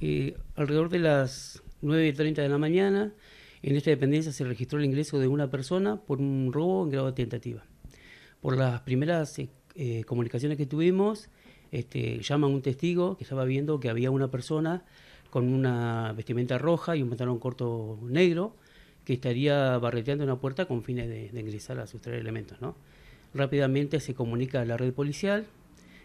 Eh, alrededor de las 9.30 de la mañana, en esta dependencia se registró el ingreso de una persona por un robo en grado de tentativa. Por las primeras eh, eh, comunicaciones que tuvimos, este, llaman un testigo que estaba viendo que había una persona con una vestimenta roja y un pantalón corto negro que estaría barreteando una puerta con fines de, ingresar a sustraer elementos. ¿no? Rápidamente se comunica a la red policial,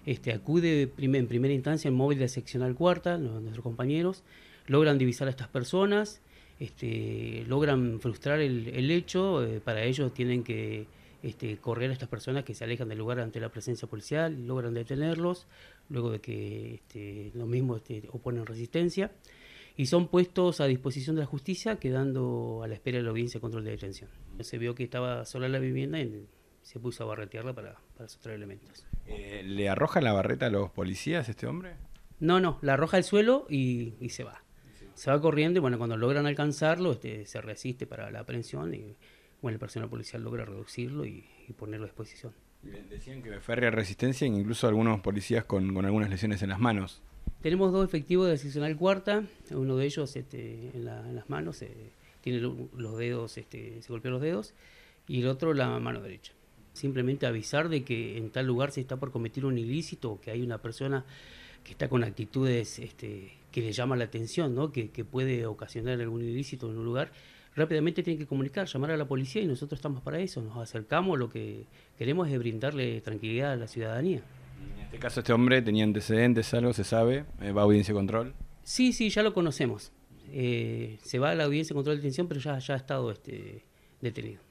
este, acude en primera instancia el móvil de seccional cuarta, nuestros compañeros, logran divisar a estas personas, este, logran frustrar el, hecho, eh, para ellos tienen que este, correr a estas personas que se alejan del lugar ante la presencia policial, logran detenerlos, luego de que este, lo mismo oponen resistencia, y son puestos a disposición de la justicia, quedando a la espera de la audiencia de control de detención. Se vio que estaba sola la vivienda en, se puso a barretearla para, para elementos. Eh, ¿Le arroja la barreta a los policías este hombre? No, no, la arroja al suelo y, y se va. Se va corriendo y bueno, cuando logran alcanzarlo, este, se resiste para la aprehensión y bueno, el personal policial logra reducirlo y, ponerlo a disposición. Decían que férrea resistencia, incluso algunos policías con, algunas lesiones en las manos. Tenemos dos efectivos de la cuarta, uno de ellos este, en, las manos, eh, tiene los dedos, este, se golpeó los dedos, y el otro la mano derecha simplemente avisar de que en tal lugar se está por cometer un ilícito o que hay una persona que está con actitudes este, que le llama la atención, ¿no? que, puede ocasionar algún ilícito en un lugar, rápidamente tienen que comunicar, llamar a la policía y nosotros estamos para eso, nos acercamos, lo que queremos es brindarle tranquilidad a la ciudadanía. En este caso este hombre tenía antecedentes, algo se sabe, eh, va a audiencia control. Sí, sí, ya lo conocemos. Eh, se va a la audiencia control de detención, pero ya, ha estado este, detenido.